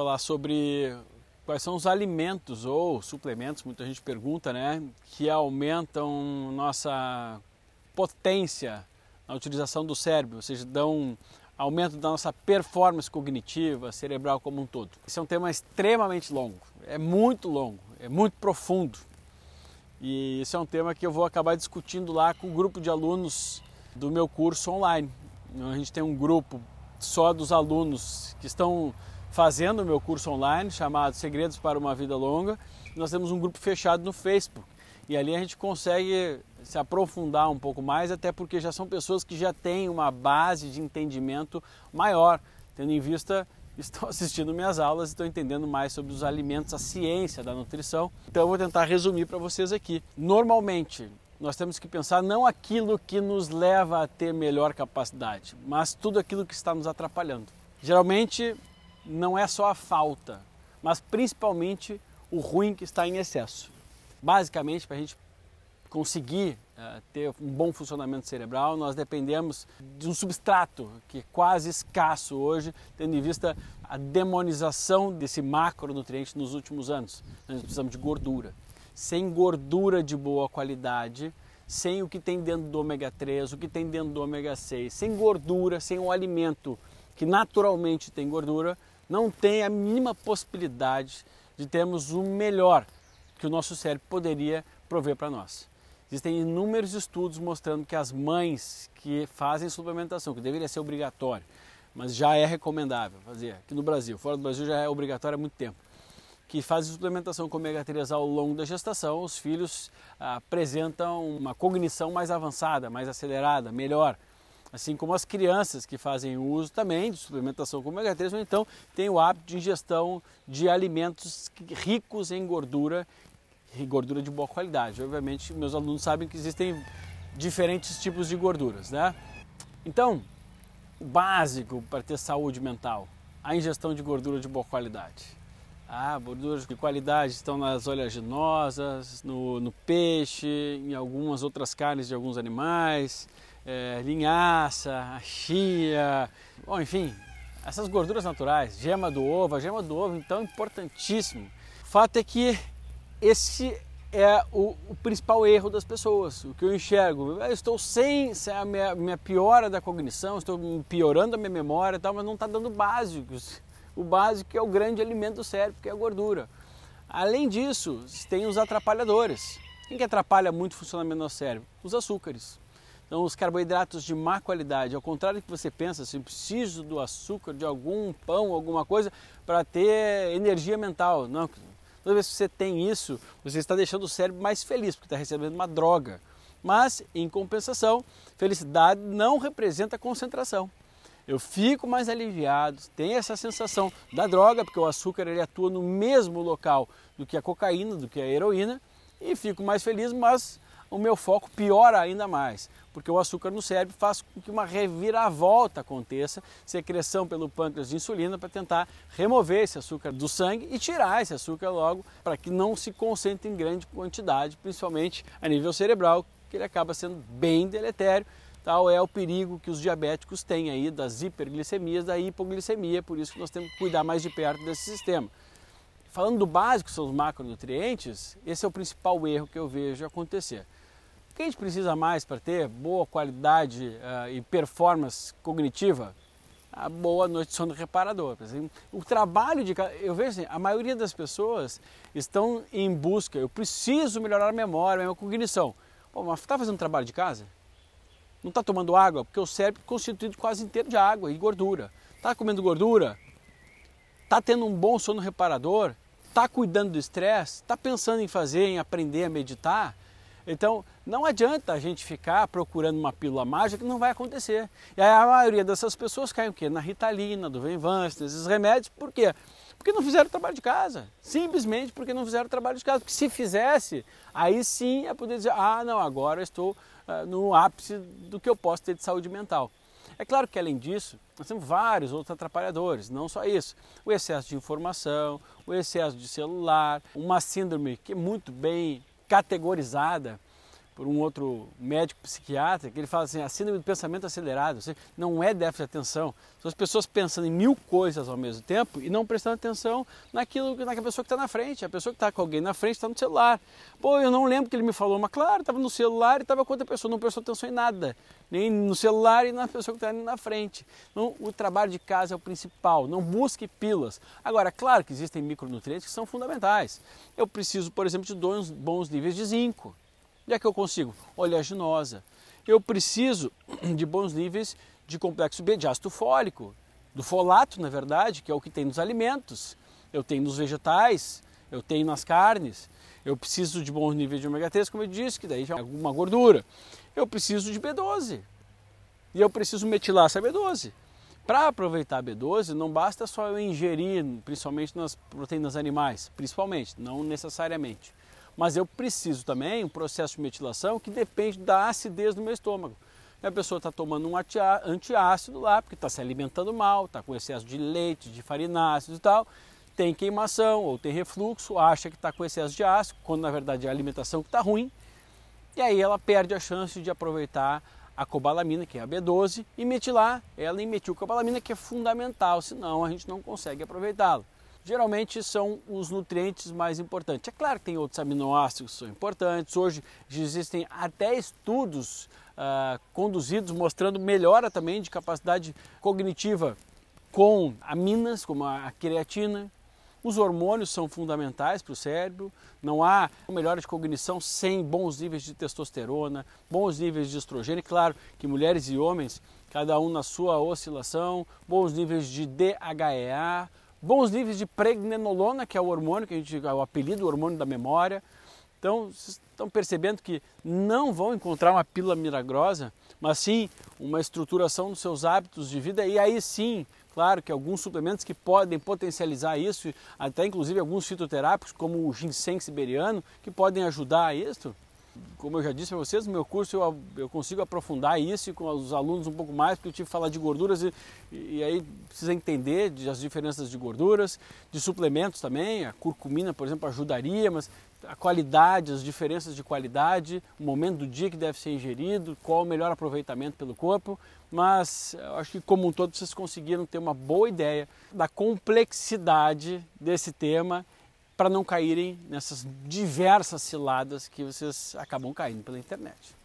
falar sobre quais são os alimentos ou suplementos, muita gente pergunta, né, que aumentam nossa potência na utilização do cérebro, ou seja, dão aumento da nossa performance cognitiva, cerebral como um todo. Esse é um tema extremamente longo, é muito longo, é muito profundo. E esse é um tema que eu vou acabar discutindo lá com o grupo de alunos do meu curso online. A gente tem um grupo só dos alunos que estão fazendo o meu curso online chamado Segredos para uma Vida Longa. Nós temos um grupo fechado no Facebook e ali a gente consegue se aprofundar um pouco mais, até porque já são pessoas que já têm uma base de entendimento maior, tendo em vista estão assistindo minhas aulas e estão entendendo mais sobre os alimentos, a ciência da nutrição. Então eu vou tentar resumir para vocês aqui. Normalmente, nós temos que pensar não aquilo que nos leva a ter melhor capacidade, mas tudo aquilo que está nos atrapalhando. Geralmente, não é só a falta, mas principalmente o ruim que está em excesso. Basicamente, para a gente conseguir uh, ter um bom funcionamento cerebral, nós dependemos de um substrato que é quase escasso hoje, tendo em vista a demonização desse macronutriente nos últimos anos. Nós precisamos de gordura. Sem gordura de boa qualidade, sem o que tem dentro do ômega 3, o que tem dentro do ômega 6, sem gordura, sem um alimento que naturalmente tem gordura, não tem a mínima possibilidade de termos o melhor que o nosso cérebro poderia prover para nós. Existem inúmeros estudos mostrando que as mães que fazem suplementação, que deveria ser obrigatório, mas já é recomendável fazer aqui no Brasil, fora do Brasil já é obrigatório há muito tempo, que fazem suplementação com ômega 3 ao longo da gestação, os filhos ah, apresentam uma cognição mais avançada, mais acelerada, melhor, assim como as crianças que fazem uso também de suplementação com ômega 3, ou então têm o hábito de ingestão de alimentos ricos em gordura, e gordura de boa qualidade. Obviamente, meus alunos sabem que existem diferentes tipos de gorduras, né? Então, o básico para ter saúde mental, a ingestão de gordura de boa qualidade. Ah, gorduras de qualidade estão nas oleaginosas, no, no peixe, em algumas outras carnes de alguns animais, é, linhaça, chia, bom, enfim, essas gorduras naturais, gema do ovo, a gema do ovo então é importantíssimo. O fato é que esse é o, o, principal erro das pessoas, o que eu enxergo. Eu estou sem, sem a minha, minha, piora da cognição, estou piorando a minha memória e tal, mas não está dando básicos. O básico é o grande alimento do cérebro, que é a gordura. Além disso, tem os atrapalhadores. Quem que atrapalha muito o funcionamento do cérebro? Os açúcares. Então, os carboidratos de má qualidade, ao contrário do que você pensa, se assim, preciso do açúcar, de algum pão, alguma coisa, para ter energia mental. Não, toda vez que você tem isso, você está deixando o cérebro mais feliz, porque está recebendo uma droga. Mas, em compensação, felicidade não representa concentração. Eu fico mais aliviado, tenho essa sensação da droga, porque o açúcar ele atua no mesmo local do que a cocaína, do que a heroína, e fico mais feliz, mas o meu foco piora ainda mais, porque o açúcar no cérebro faz com que uma reviravolta aconteça, secreção pelo pâncreas de insulina para tentar remover esse açúcar do sangue e tirar esse açúcar logo para que não se concentre em grande quantidade, principalmente a nível cerebral, que ele acaba sendo bem deletério. Tal é o perigo que os diabéticos têm aí das hiperglicemias, da hipoglicemia, por isso que nós temos que cuidar mais de perto desse sistema. Falando do básico, são os macronutrientes, esse é o principal erro que eu vejo acontecer. O que a gente precisa mais para ter boa qualidade uh, e performance cognitiva? A boa noite de sono reparador. O trabalho de. Eu vejo assim, a maioria das pessoas estão em busca, eu preciso melhorar a memória, a minha cognição. Pô, mas está fazendo trabalho de casa? Não está tomando água? Porque o cérebro é constituído quase inteiro de água e gordura. Está comendo gordura? Está tendo um bom sono reparador? está cuidando do estresse, está pensando em fazer, em aprender a meditar, então não adianta a gente ficar procurando uma pílula mágica, não vai acontecer. E a maioria dessas pessoas caem o quê? Na Ritalina, do Venvanst, esses remédios, por quê? Porque não fizeram trabalho de casa, simplesmente porque não fizeram trabalho de casa. Porque se fizesse, aí sim ia poder dizer, ah não, agora eu estou ah, no ápice do que eu posso ter de saúde mental. É claro que além disso, nós temos vários outros atrapalhadores, não só isso. O excesso de informação, o excesso de celular, uma síndrome que é muito bem categorizada por um outro médico psiquiatra, que ele fala assim, a síndrome do pensamento acelerado, seja, não é déficit de atenção. São as pessoas pensando em mil coisas ao mesmo tempo e não prestando atenção naquilo, naquela pessoa que está na frente. A pessoa que está com alguém na frente está no celular. Pô, eu não lembro que ele me falou, mas claro, estava no celular e estava com outra pessoa, não prestou atenção em nada. Nem no celular e na pessoa que está na frente. Então, o trabalho de casa é o principal, não busque pilas. Agora, claro que existem micronutrientes que são fundamentais. Eu preciso, por exemplo, de dois bons níveis de zinco. Onde é que eu consigo? Oleaginosa. Eu preciso de bons níveis de complexo B, de ácido fólico, do folato, na verdade, que é o que tem nos alimentos, eu tenho nos vegetais, eu tenho nas carnes. Eu preciso de bons níveis de ômega 3, como eu disse, que daí já é alguma gordura. Eu preciso de B12. E eu preciso metilar essa B12. Para aproveitar a B12, não basta só eu ingerir, principalmente nas proteínas animais, principalmente, não necessariamente. Mas eu preciso também um processo de metilação que depende da acidez do meu estômago. E a pessoa está tomando um antiácido lá, porque está se alimentando mal, está com excesso de leite, de farináceos e tal, tem queimação ou tem refluxo, acha que está com excesso de ácido, quando na verdade é a alimentação que está ruim, e aí ela perde a chance de aproveitar a cobalamina, que é a B12, e metilar ela em metilcobalamina, que é fundamental, senão a gente não consegue aproveitá-la geralmente são os nutrientes mais importantes. É claro que tem outros aminoácidos que são importantes. Hoje existem até estudos uh, conduzidos mostrando melhora também de capacidade cognitiva com aminas, como a creatina. Os hormônios são fundamentais para o cérebro. Não há melhora de cognição sem bons níveis de testosterona, bons níveis de estrogênio. É claro que mulheres e homens, cada um na sua oscilação, bons níveis de DHEA, bons níveis de pregnenolona, que é o hormônio que a gente, é o apelido, o hormônio da memória. Então, vocês estão percebendo que não vão encontrar uma pílula milagrosa, mas sim uma estruturação dos seus hábitos de vida. E aí sim, claro que alguns suplementos que podem potencializar isso, até inclusive alguns fitoterápicos, como o ginseng siberiano, que podem ajudar a isso. Como eu já disse para vocês, no meu curso eu, eu consigo aprofundar isso com os alunos um pouco mais, porque eu tive que falar de gorduras e, e aí precisa entender de, as diferenças de gorduras, de suplementos também, a curcumina, por exemplo, ajudaria, mas a qualidade, as diferenças de qualidade, o momento do dia que deve ser ingerido, qual o melhor aproveitamento pelo corpo, mas acho que como um todo vocês conseguiram ter uma boa ideia da complexidade desse tema para não caírem nessas diversas ciladas que vocês acabam caindo pela internet.